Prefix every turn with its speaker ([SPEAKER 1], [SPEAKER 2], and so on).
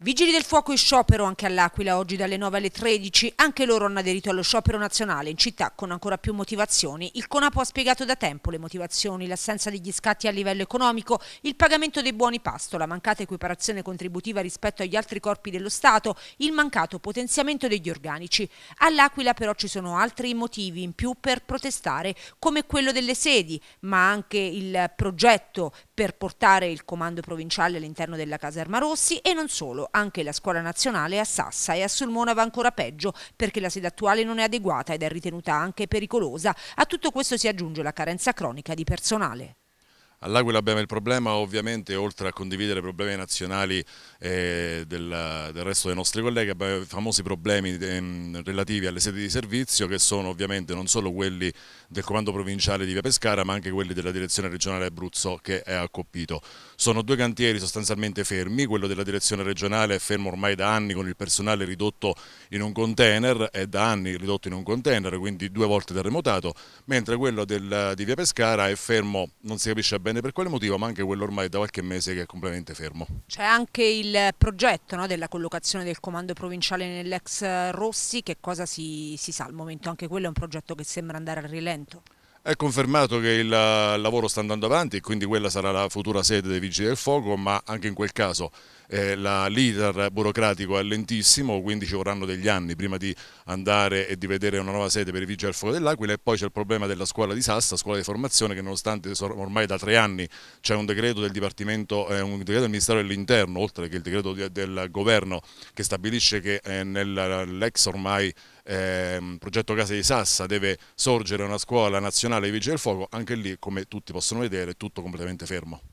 [SPEAKER 1] Vigili del fuoco e sciopero anche all'Aquila, oggi dalle 9 alle 13, anche loro hanno aderito allo sciopero nazionale in città con ancora più motivazioni. Il CONAPO ha spiegato da tempo le motivazioni, l'assenza degli scatti a livello economico, il pagamento dei buoni pasto, la mancata equiparazione contributiva rispetto agli altri corpi dello Stato, il mancato potenziamento degli organici. All'Aquila però ci sono altri motivi in più per protestare, come quello delle sedi, ma anche il progetto per portare il comando provinciale all'interno della Caserma Rossi e non solo anche la scuola nazionale a Sassa e a Sulmona va ancora peggio perché la sede attuale non è adeguata ed è ritenuta anche pericolosa. A tutto questo si aggiunge la carenza cronica di personale.
[SPEAKER 2] All'Aquila abbiamo il problema ovviamente oltre a condividere problemi nazionali eh, del, del, resto dei nostri colleghi abbiamo i famosi problemi eh, relativi alle sedi di servizio che sono ovviamente non solo quelli del comando provinciale di Via Pescara ma anche quelli della direzione regionale Abruzzo che è a Sono due cantieri sostanzialmente fermi, quello della direzione regionale è fermo ormai da anni con il personale ridotto in un container e da anni ridotto in un container quindi due volte terremotato mentre quello del, di Via Pescara è fermo, non si capisce bene bene per quale motivo, ma anche quello ormai da qualche mese che è completamente fermo.
[SPEAKER 1] C'è anche il progetto no, della collocazione del comando provinciale nell'ex Rossi, che cosa si, si sa al momento? Anche quello è un progetto che sembra andare a rilento.
[SPEAKER 2] È confermato che il eh, lavoro sta andando avanti e quindi quella sarà la futura sede dei Vigili del Fuoco, ma anche in quel caso eh, l'iter burocratico è lentissimo, quindi ci vorranno degli anni prima di andare e di vedere una nuova sede per i Vigili del Fuoco dell'Aquila e poi c'è il problema della scuola di Sassa, scuola di formazione che nonostante ormai da tre anni c'è un decreto del Dipartimento, eh, un decreto del Ministero dell'Interno, oltre che il decreto di, del Governo che stabilisce che eh, nell'ex ormai ehm, progetto Casa di Sassa deve sorgere una scuola nazionale nazionale dei vigili del fuoco, anche lì come tutti possono vedere è tutto completamente fermo.